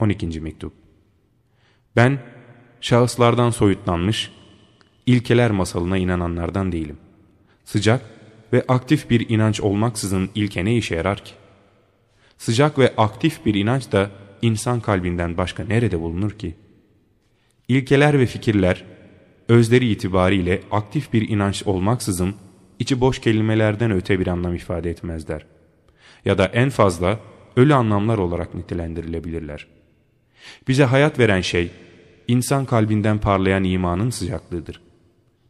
12. Mektup Ben şahıslardan soyutlanmış, ilkeler masalına inananlardan değilim. Sıcak ve aktif bir inanç olmaksızın ilke ne işe yarar ki? Sıcak ve aktif bir inanç da insan kalbinden başka nerede bulunur ki? İlkeler ve fikirler, özleri itibariyle aktif bir inanç olmaksızın içi boş kelimelerden öte bir anlam ifade etmezler. Ya da en fazla ölü anlamlar olarak nitelendirilebilirler.'' Bize hayat veren şey, insan kalbinden parlayan imanın sıcaklığıdır.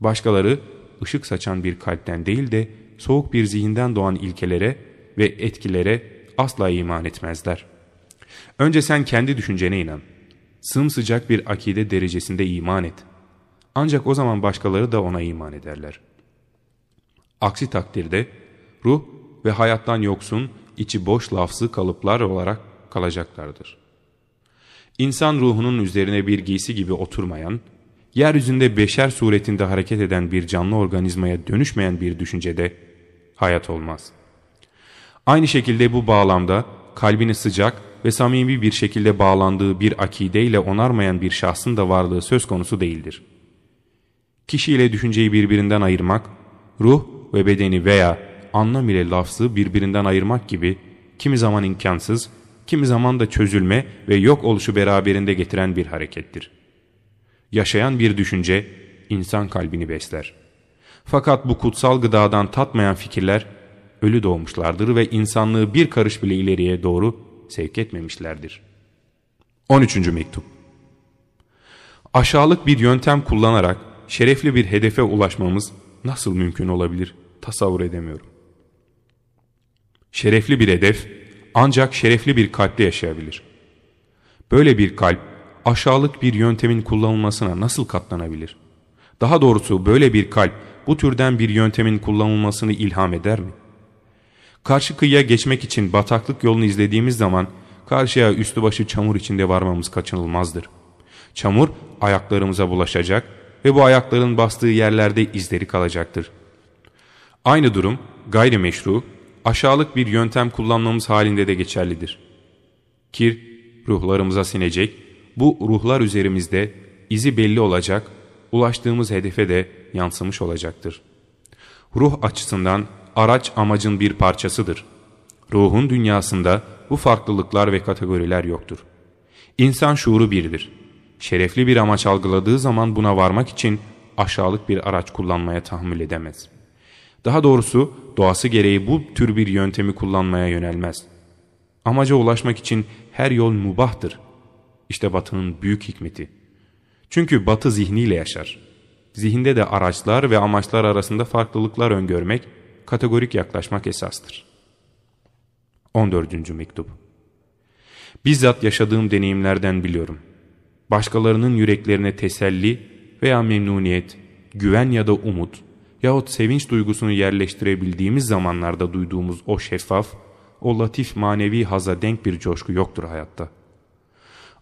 Başkaları, ışık saçan bir kalpten değil de soğuk bir zihinden doğan ilkelere ve etkilere asla iman etmezler. Önce sen kendi düşüncene inan. Sımsıcak bir akide derecesinde iman et. Ancak o zaman başkaları da ona iman ederler. Aksi takdirde ruh ve hayattan yoksun, içi boş lafzı kalıplar olarak kalacaklardır. İnsan ruhunun üzerine bir giysi gibi oturmayan, yeryüzünde beşer suretinde hareket eden bir canlı organizmaya dönüşmeyen bir düşüncede hayat olmaz. Aynı şekilde bu bağlamda kalbini sıcak ve samimi bir şekilde bağlandığı bir akideyle onarmayan bir şahsın da varlığı söz konusu değildir. Kişiyle düşünceyi birbirinden ayırmak, ruh ve bedeni veya anlam ile lafzı birbirinden ayırmak gibi kimi zaman imkansız, kimi zaman da çözülme ve yok oluşu beraberinde getiren bir harekettir. Yaşayan bir düşünce, insan kalbini besler. Fakat bu kutsal gıdadan tatmayan fikirler, ölü doğmuşlardır ve insanlığı bir karış bile ileriye doğru sevk etmemişlerdir. 13. Mektup Aşağılık bir yöntem kullanarak şerefli bir hedefe ulaşmamız nasıl mümkün olabilir tasavvur edemiyorum. Şerefli bir hedef, ancak şerefli bir kalple yaşayabilir. Böyle bir kalp aşağılık bir yöntemin kullanılmasına nasıl katlanabilir? Daha doğrusu böyle bir kalp bu türden bir yöntemin kullanılmasını ilham eder mi? Karşı kıyıya geçmek için bataklık yolunu izlediğimiz zaman karşıya üstü başı çamur içinde varmamız kaçınılmazdır. Çamur ayaklarımıza bulaşacak ve bu ayakların bastığı yerlerde izleri kalacaktır. Aynı durum gayrimeşru, aşağılık bir yöntem kullanmamız halinde de geçerlidir. Kir, ruhlarımıza sinecek, bu ruhlar üzerimizde izi belli olacak, ulaştığımız hedefe de yansımış olacaktır. Ruh açısından araç amacın bir parçasıdır. Ruhun dünyasında bu farklılıklar ve kategoriler yoktur. İnsan şuuru birdir. Şerefli bir amaç algıladığı zaman buna varmak için aşağılık bir araç kullanmaya tahammül edemez.'' Daha doğrusu doğası gereği bu tür bir yöntemi kullanmaya yönelmez. Amaca ulaşmak için her yol mubahtır. İşte batının büyük hikmeti. Çünkü batı zihniyle yaşar. Zihinde de araçlar ve amaçlar arasında farklılıklar öngörmek, kategorik yaklaşmak esastır. 14. Mektup Bizzat yaşadığım deneyimlerden biliyorum. Başkalarının yüreklerine teselli veya memnuniyet, güven ya da umut, yahut sevinç duygusunu yerleştirebildiğimiz zamanlarda duyduğumuz o şeffaf, o latif manevi haza denk bir coşku yoktur hayatta.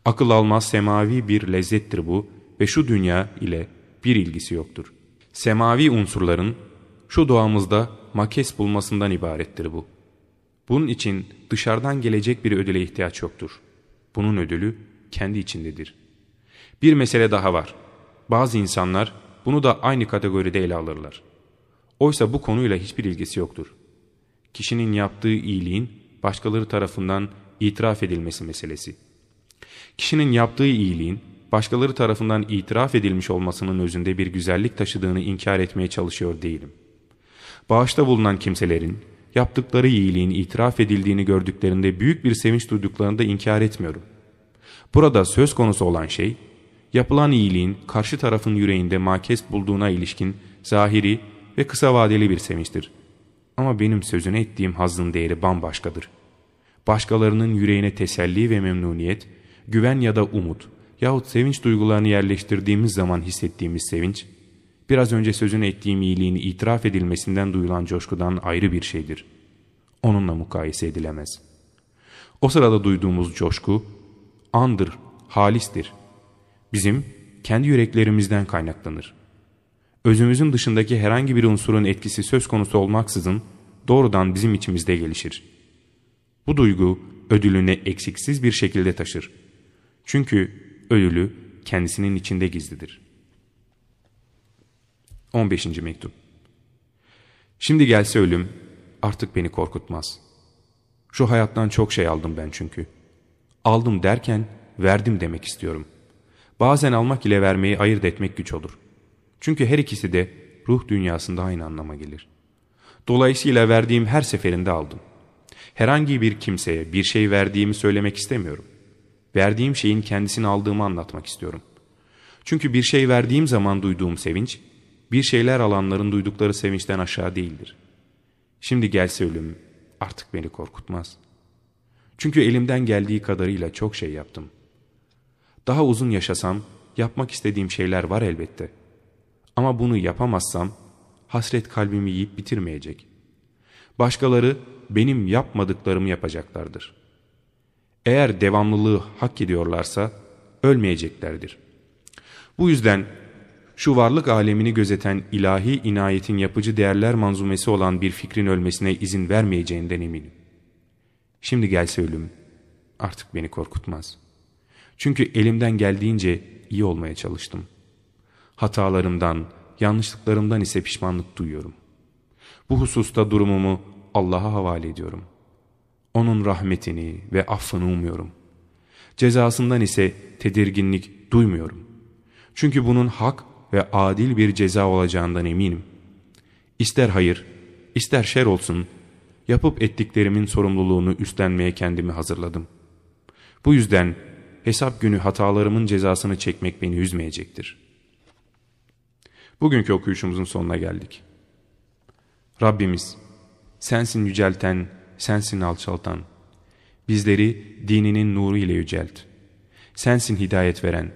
Akıl almaz semavi bir lezzettir bu ve şu dünya ile bir ilgisi yoktur. Semavi unsurların şu doğamızda makes bulmasından ibarettir bu. Bunun için dışarıdan gelecek bir ödüle ihtiyaç yoktur. Bunun ödülü kendi içindedir. Bir mesele daha var. Bazı insanlar bunu da aynı kategoride ele alırlar. Oysa bu konuyla hiçbir ilgisi yoktur. Kişinin yaptığı iyiliğin başkaları tarafından itiraf edilmesi meselesi. Kişinin yaptığı iyiliğin başkaları tarafından itiraf edilmiş olmasının özünde bir güzellik taşıdığını inkar etmeye çalışıyor değilim. Bağışta bulunan kimselerin yaptıkları iyiliğin itiraf edildiğini gördüklerinde büyük bir sevinç duyduklarını da inkar etmiyorum. Burada söz konusu olan şey yapılan iyiliğin karşı tarafın yüreğinde makes bulduğuna ilişkin zahiri ve kısa vadeli bir sevinçtir. Ama benim sözüne ettiğim hazın değeri bambaşkadır. Başkalarının yüreğine teselli ve memnuniyet, güven ya da umut yahut sevinç duygularını yerleştirdiğimiz zaman hissettiğimiz sevinç, biraz önce sözüne ettiğim iyiliğin itiraf edilmesinden duyulan coşkudan ayrı bir şeydir. Onunla mukayese edilemez. O sırada duyduğumuz coşku, andır, halistir.'' bizim kendi yüreklerimizden kaynaklanır. Özümüzün dışındaki herhangi bir unsurun etkisi söz konusu olmaksızın doğrudan bizim içimizde gelişir. Bu duygu ödülünü eksiksiz bir şekilde taşır. Çünkü ödülü kendisinin içinde gizlidir. 15. Mektup Şimdi gelse ölüm artık beni korkutmaz. Şu hayattan çok şey aldım ben çünkü. Aldım derken verdim demek istiyorum.'' bazen almak ile vermeyi ayırt etmek güç olur. Çünkü her ikisi de ruh dünyasında aynı anlama gelir. Dolayısıyla verdiğim her seferinde aldım. Herhangi bir kimseye bir şey verdiğimi söylemek istemiyorum. Verdiğim şeyin kendisini aldığımı anlatmak istiyorum. Çünkü bir şey verdiğim zaman duyduğum sevinç, bir şeyler alanların duydukları sevinçten aşağı değildir. Şimdi gelse ölüm artık beni korkutmaz. Çünkü elimden geldiği kadarıyla çok şey yaptım.'' Daha uzun yaşasam yapmak istediğim şeyler var elbette. Ama bunu yapamazsam hasret kalbimi yiyip bitirmeyecek. Başkaları benim yapmadıklarımı yapacaklardır. Eğer devamlılığı hak ediyorlarsa ölmeyeceklerdir. Bu yüzden şu varlık alemini gözeten ilahi inayetin yapıcı değerler manzumesi olan bir fikrin ölmesine izin vermeyeceğinden eminim. Şimdi gelse ölüm artık beni korkutmaz.'' Çünkü elimden geldiğince iyi olmaya çalıştım. Hatalarımdan, yanlışlıklarımdan ise pişmanlık duyuyorum. Bu hususta durumumu Allah'a havale ediyorum. Onun rahmetini ve affını umuyorum. Cezasından ise tedirginlik duymuyorum. Çünkü bunun hak ve adil bir ceza olacağından eminim. İster hayır, ister şer olsun, yapıp ettiklerimin sorumluluğunu üstlenmeye kendimi hazırladım. Bu yüzden hesap günü hatalarımın cezasını çekmek beni üzmeyecektir. Bugünkü okuyuşumuzun sonuna geldik. Rabbimiz, sensin yücelten, sensin alçaltan. Bizleri dininin nuru ile yücelt. Sensin hidayet veren.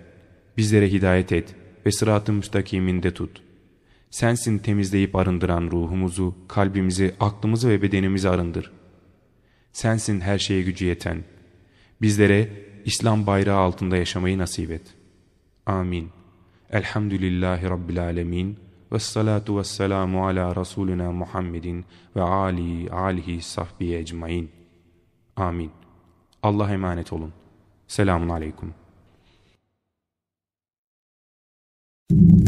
Bizlere hidayet et ve sırat-ı müstakiminde tut. Sensin temizleyip arındıran ruhumuzu, kalbimizi, aklımızı ve bedenimizi arındır. Sensin her şeye gücü yeten. Bizlere İslam bayrağı altında yaşamayı nasip et. Amin. Elhamdülillahi Rabbil Alemin. Vessalatu vesselamu ala Resulina Muhammedin ve Ali, alihi, sahbihi ecmain. Amin. Allah'a emanet olun. Selamun Aleyküm. Thank you.